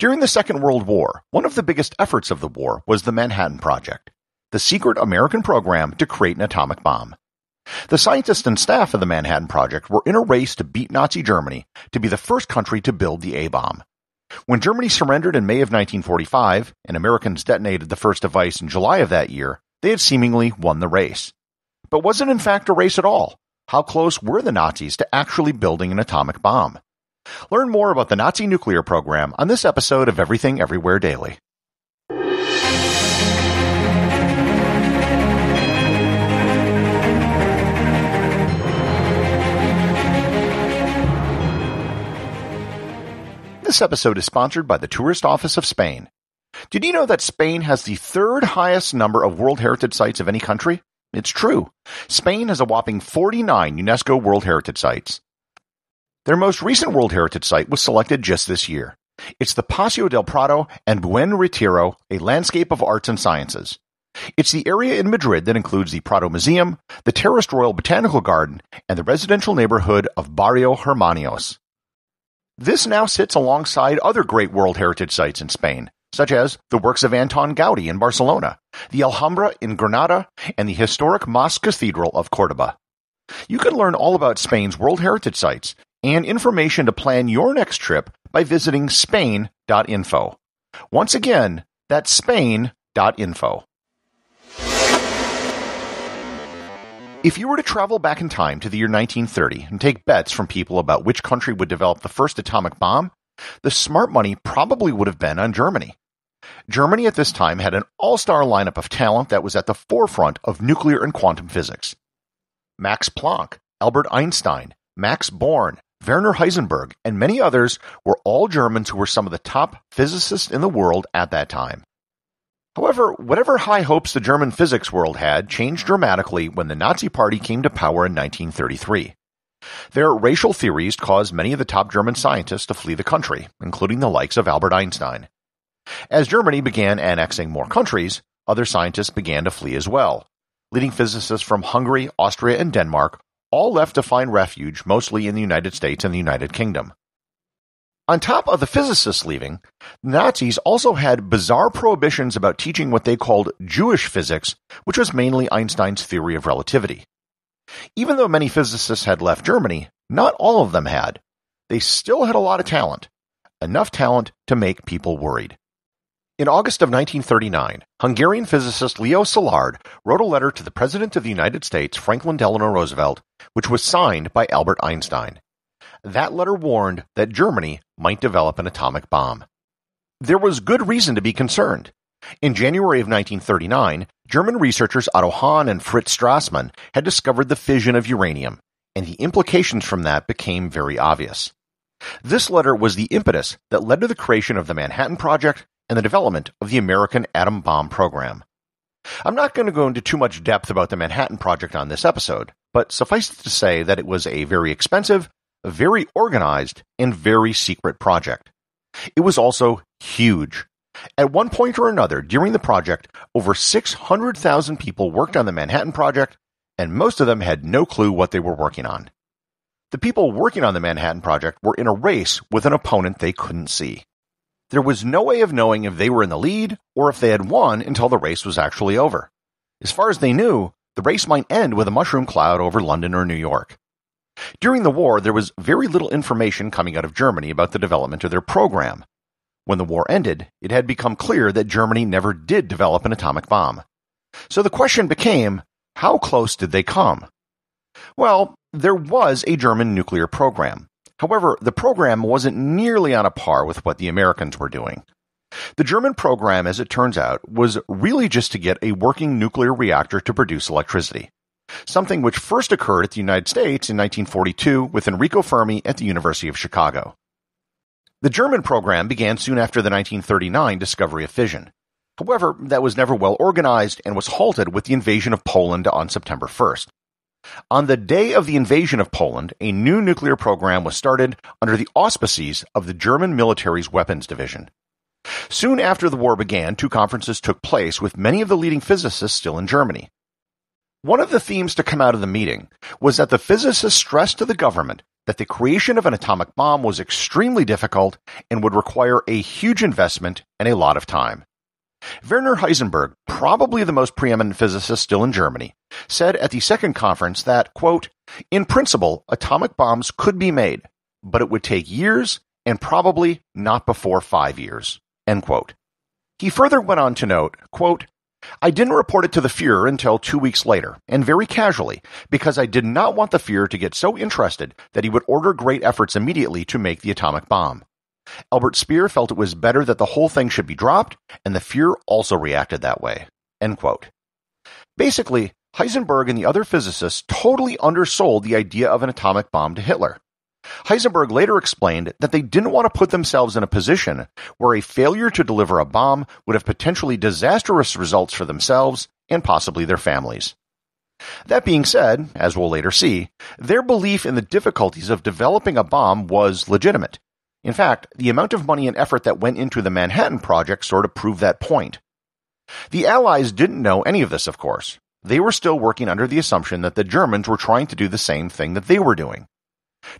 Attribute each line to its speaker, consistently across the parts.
Speaker 1: During the Second World War, one of the biggest efforts of the war was the Manhattan Project, the secret American program to create an atomic bomb. The scientists and staff of the Manhattan Project were in a race to beat Nazi Germany to be the first country to build the A bomb. When Germany surrendered in May of 1945 and Americans detonated the first device in July of that year, they had seemingly won the race. But was it in fact a race at all? How close were the Nazis to actually building an atomic bomb? Learn more about the Nazi nuclear program on this episode of Everything Everywhere Daily. This episode is sponsored by the Tourist Office of Spain. Did you know that Spain has the third highest number of World Heritage Sites of any country? It's true. Spain has a whopping 49 UNESCO World Heritage Sites. Their most recent World Heritage Site was selected just this year. It's the Paseo del Prado and Buen Retiro, a landscape of arts and sciences. It's the area in Madrid that includes the Prado Museum, the terraced Royal Botanical Garden, and the residential neighborhood of Barrio Hermanos. This now sits alongside other great World Heritage Sites in Spain, such as the works of Anton Gaudi in Barcelona, the Alhambra in Granada, and the historic Mosque Cathedral of Cordoba. You can learn all about Spain's World Heritage Sites and information to plan your next trip by visiting Spain.info. Once again, that's Spain.info. If you were to travel back in time to the year 1930 and take bets from people about which country would develop the first atomic bomb, the smart money probably would have been on Germany. Germany at this time had an all star lineup of talent that was at the forefront of nuclear and quantum physics. Max Planck, Albert Einstein, Max Born, Werner Heisenberg, and many others were all Germans who were some of the top physicists in the world at that time. However, whatever high hopes the German physics world had changed dramatically when the Nazi Party came to power in 1933. Their racial theories caused many of the top German scientists to flee the country, including the likes of Albert Einstein. As Germany began annexing more countries, other scientists began to flee as well. Leading physicists from Hungary, Austria, and Denmark all left to find refuge mostly in the United States and the United Kingdom. On top of the physicists leaving, the Nazis also had bizarre prohibitions about teaching what they called Jewish physics, which was mainly Einstein's theory of relativity. Even though many physicists had left Germany, not all of them had. They still had a lot of talent, enough talent to make people worried. In August of 1939, Hungarian physicist Leo Szilard wrote a letter to the President of the United States, Franklin Delano Roosevelt, which was signed by Albert Einstein. That letter warned that Germany might develop an atomic bomb. There was good reason to be concerned. In January of 1939, German researchers Otto Hahn and Fritz Strassmann had discovered the fission of uranium, and the implications from that became very obvious. This letter was the impetus that led to the creation of the Manhattan Project and the development of the American atom bomb program. I'm not going to go into too much depth about the Manhattan Project on this episode, but suffice it to say that it was a very expensive, very organized, and very secret project. It was also huge. At one point or another during the project, over 600,000 people worked on the Manhattan Project, and most of them had no clue what they were working on. The people working on the Manhattan Project were in a race with an opponent they couldn't see there was no way of knowing if they were in the lead or if they had won until the race was actually over. As far as they knew, the race might end with a mushroom cloud over London or New York. During the war, there was very little information coming out of Germany about the development of their program. When the war ended, it had become clear that Germany never did develop an atomic bomb. So the question became how close did they come? Well, there was a German nuclear program, However, the program wasn't nearly on a par with what the Americans were doing. The German program, as it turns out, was really just to get a working nuclear reactor to produce electricity, something which first occurred at the United States in 1942 with Enrico Fermi at the University of Chicago. The German program began soon after the 1939 discovery of fission. However, that was never well organized and was halted with the invasion of Poland on September 1st. On the day of the invasion of Poland, a new nuclear program was started under the auspices of the German military's weapons division. Soon after the war began, two conferences took place with many of the leading physicists still in Germany. One of the themes to come out of the meeting was that the physicists stressed to the government that the creation of an atomic bomb was extremely difficult and would require a huge investment and a lot of time. Werner Heisenberg, probably the most preeminent physicist still in Germany, said at the second conference that, quote, in principle, atomic bombs could be made, but it would take years and probably not before five years, end quote. He further went on to note, quote, I didn't report it to the Fuhrer until two weeks later, and very casually, because I did not want the Fuhrer to get so interested that he would order great efforts immediately to make the atomic bomb. Albert Speer felt it was better that the whole thing should be dropped, and the Fuhrer also reacted that way. End quote. Basically, Heisenberg and the other physicists totally undersold the idea of an atomic bomb to Hitler. Heisenberg later explained that they didn't want to put themselves in a position where a failure to deliver a bomb would have potentially disastrous results for themselves and possibly their families. That being said, as we'll later see, their belief in the difficulties of developing a bomb was legitimate, in fact, the amount of money and effort that went into the Manhattan Project sort of proved that point. The Allies didn't know any of this, of course. They were still working under the assumption that the Germans were trying to do the same thing that they were doing.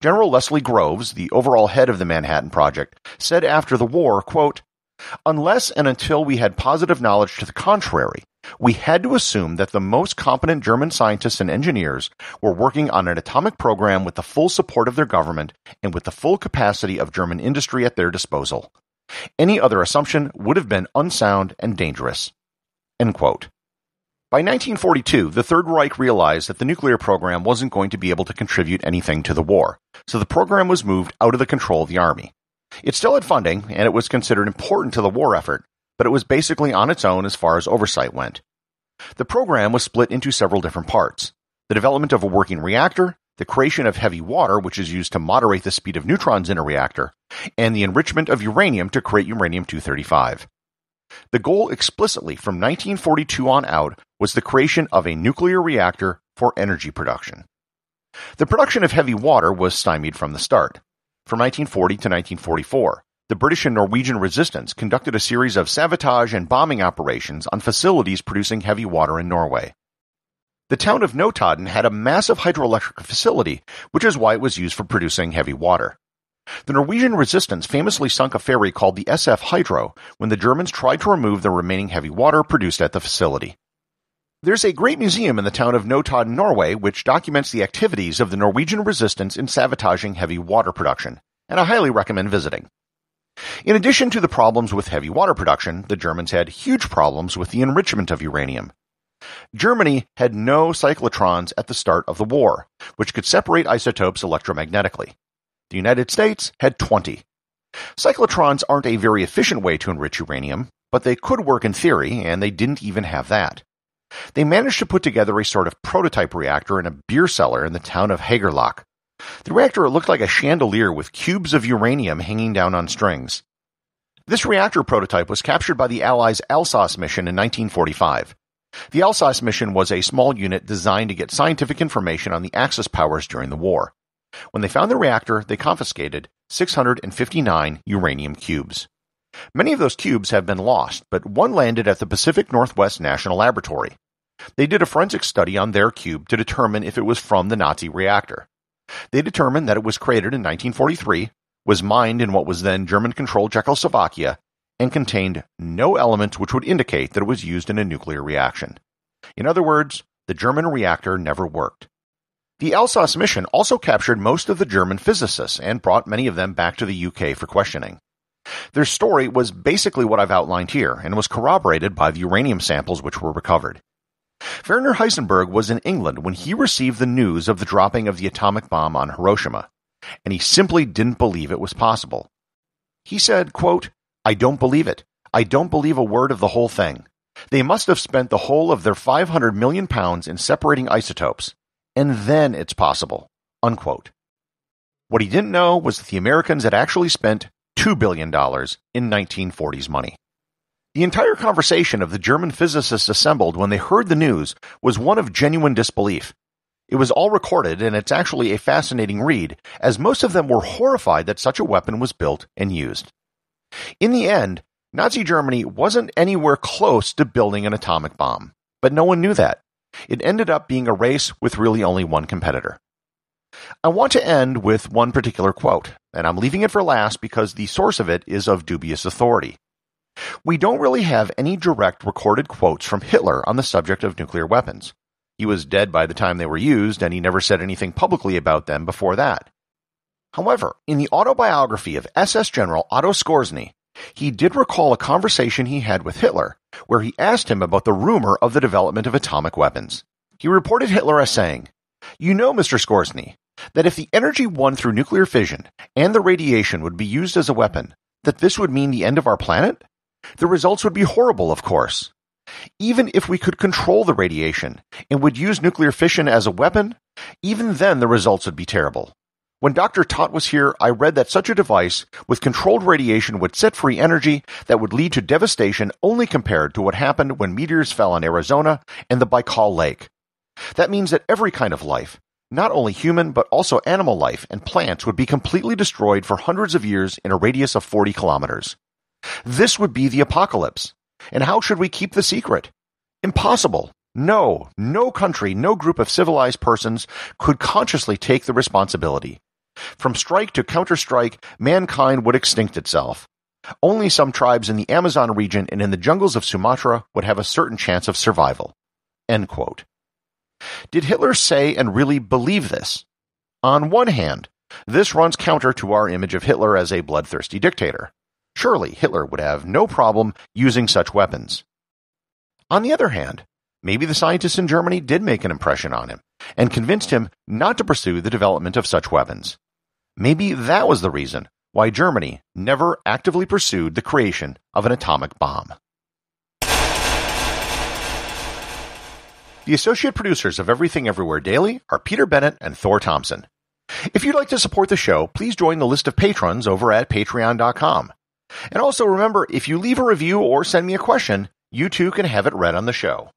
Speaker 1: General Leslie Groves, the overall head of the Manhattan Project, said after the war, quote, Unless and until we had positive knowledge to the contrary, we had to assume that the most competent German scientists and engineers were working on an atomic program with the full support of their government and with the full capacity of German industry at their disposal. Any other assumption would have been unsound and dangerous. End quote. By 1942, the Third Reich realized that the nuclear program wasn't going to be able to contribute anything to the war, so the program was moved out of the control of the Army. It still had funding, and it was considered important to the war effort, but it was basically on its own as far as oversight went. The program was split into several different parts the development of a working reactor, the creation of heavy water, which is used to moderate the speed of neutrons in a reactor, and the enrichment of uranium to create uranium 235. The goal explicitly from 1942 on out was the creation of a nuclear reactor for energy production. The production of heavy water was stymied from the start, from 1940 to 1944, the British and Norwegian resistance conducted a series of sabotage and bombing operations on facilities producing heavy water in Norway. The town of Notodden had a massive hydroelectric facility, which is why it was used for producing heavy water. The Norwegian resistance famously sunk a ferry called the SF Hydro when the Germans tried to remove the remaining heavy water produced at the facility. There's a great museum in the town of Notodden, Norway, which documents the activities of the Norwegian resistance in sabotaging heavy water production, and I highly recommend visiting. In addition to the problems with heavy water production, the Germans had huge problems with the enrichment of uranium. Germany had no cyclotrons at the start of the war, which could separate isotopes electromagnetically. The United States had 20. Cyclotrons aren't a very efficient way to enrich uranium, but they could work in theory, and they didn't even have that. They managed to put together a sort of prototype reactor in a beer cellar in the town of Hagerloch, the reactor looked like a chandelier with cubes of uranium hanging down on strings. This reactor prototype was captured by the Allies' Alsace mission in 1945. The Alsace mission was a small unit designed to get scientific information on the Axis powers during the war. When they found the reactor, they confiscated 659 uranium cubes. Many of those cubes have been lost, but one landed at the Pacific Northwest National Laboratory. They did a forensic study on their cube to determine if it was from the Nazi reactor. They determined that it was created in 1943, was mined in what was then German controlled Czechoslovakia, and contained no elements which would indicate that it was used in a nuclear reaction. In other words, the German reactor never worked. The Alsace mission also captured most of the German physicists and brought many of them back to the UK for questioning. Their story was basically what I've outlined here and was corroborated by the uranium samples which were recovered. Werner Heisenberg was in England when he received the news of the dropping of the atomic bomb on Hiroshima, and he simply didn't believe it was possible. He said, quote, I don't believe it. I don't believe a word of the whole thing. They must have spent the whole of their 500 million pounds in separating isotopes, and then it's possible. Unquote. What he didn't know was that the Americans had actually spent $2 billion in 1940s money. The entire conversation of the German physicists assembled when they heard the news was one of genuine disbelief. It was all recorded, and it's actually a fascinating read, as most of them were horrified that such a weapon was built and used. In the end, Nazi Germany wasn't anywhere close to building an atomic bomb, but no one knew that. It ended up being a race with really only one competitor. I want to end with one particular quote, and I'm leaving it for last because the source of it is of dubious authority. We don't really have any direct recorded quotes from Hitler on the subject of nuclear weapons. He was dead by the time they were used, and he never said anything publicly about them before that. However, in the autobiography of SS General Otto Skorzeny, he did recall a conversation he had with Hitler, where he asked him about the rumor of the development of atomic weapons. He reported Hitler as saying, You know, Mr. Skorzeny, that if the energy won through nuclear fission and the radiation would be used as a weapon, that this would mean the end of our planet? The results would be horrible, of course. Even if we could control the radiation and would use nuclear fission as a weapon, even then the results would be terrible. When Dr. Tott was here, I read that such a device with controlled radiation would set free energy that would lead to devastation only compared to what happened when meteors fell on Arizona and the Baikal Lake. That means that every kind of life, not only human but also animal life and plants, would be completely destroyed for hundreds of years in a radius of 40 kilometers. This would be the apocalypse. And how should we keep the secret? Impossible. No, no country, no group of civilized persons could consciously take the responsibility. From strike to counterstrike, mankind would extinct itself. Only some tribes in the Amazon region and in the jungles of Sumatra would have a certain chance of survival. Did Hitler say and really believe this? On one hand, this runs counter to our image of Hitler as a bloodthirsty dictator. Surely Hitler would have no problem using such weapons. On the other hand, maybe the scientists in Germany did make an impression on him and convinced him not to pursue the development of such weapons. Maybe that was the reason why Germany never actively pursued the creation of an atomic bomb. The associate producers of Everything Everywhere Daily are Peter Bennett and Thor Thompson. If you'd like to support the show, please join the list of patrons over at patreon.com. And also remember, if you leave a review or send me a question, you too can have it read on the show.